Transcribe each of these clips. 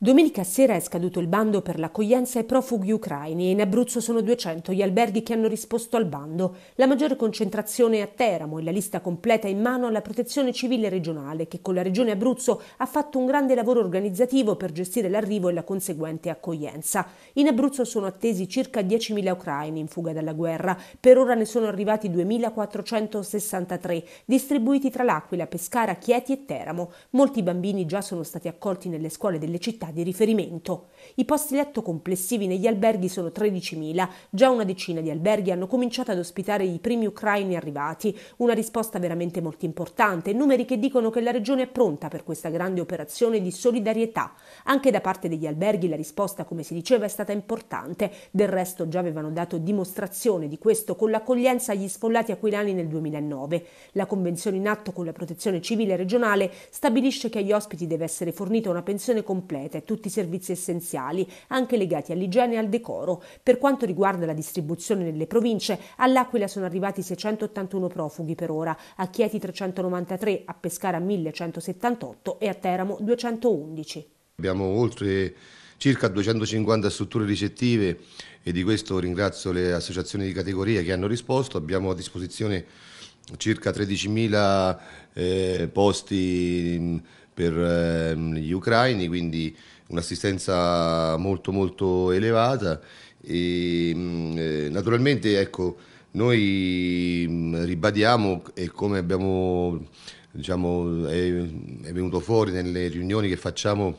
Domenica sera è scaduto il bando per l'accoglienza ai profughi ucraini e in Abruzzo sono 200 gli alberghi che hanno risposto al bando. La maggiore concentrazione è a Teramo e la lista completa è in mano alla Protezione Civile regionale che con la Regione Abruzzo ha fatto un grande lavoro organizzativo per gestire l'arrivo e la conseguente accoglienza. In Abruzzo sono attesi circa 10.000 ucraini in fuga dalla guerra. Per ora ne sono arrivati 2.463, distribuiti tra L'Aquila, Pescara, Chieti e Teramo. Molti bambini già sono stati accolti nelle scuole delle città città di riferimento. I posti letto complessivi negli alberghi sono 13.000, già una decina di alberghi hanno cominciato ad ospitare i primi ucraini arrivati, una risposta veramente molto importante, numeri che dicono che la regione è pronta per questa grande operazione di solidarietà. Anche da parte degli alberghi la risposta, come si diceva, è stata importante, del resto già avevano dato dimostrazione di questo con l'accoglienza agli sfollati aquilani nel 2009. La convenzione in atto con la protezione civile regionale stabilisce che agli ospiti deve essere fornita una pensione completa a tutti i servizi essenziali, anche legati all'igiene e al decoro. Per quanto riguarda la distribuzione nelle province, all'Aquila sono arrivati 681 profughi per ora, a Chieti 393, a Pescara 1178 e a Teramo 211. Abbiamo oltre circa 250 strutture ricettive e di questo ringrazio le associazioni di categoria che hanno risposto. Abbiamo a disposizione circa 13.000 eh, posti per ehm, gli ucraini, quindi un'assistenza molto molto elevata e mm, eh, naturalmente ecco, noi mm, ribadiamo e come abbiamo, diciamo, è, è venuto fuori nelle riunioni che facciamo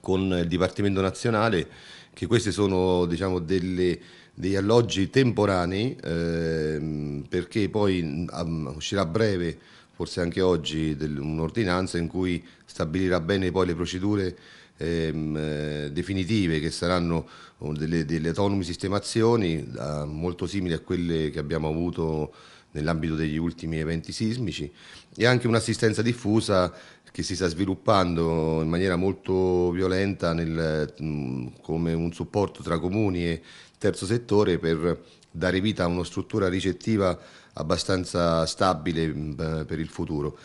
con il Dipartimento Nazionale che questi sono diciamo, delle, degli alloggi temporanei eh, perché poi um, uscirà a breve forse anche oggi, un'ordinanza in cui stabilirà bene poi le procedure ehm, eh, definitive che saranno oh, delle, delle autonome sistemazioni eh, molto simili a quelle che abbiamo avuto nell'ambito degli ultimi eventi sismici e anche un'assistenza diffusa che si sta sviluppando in maniera molto violenta nel, come un supporto tra comuni e terzo settore per dare vita a una struttura ricettiva abbastanza stabile per il futuro.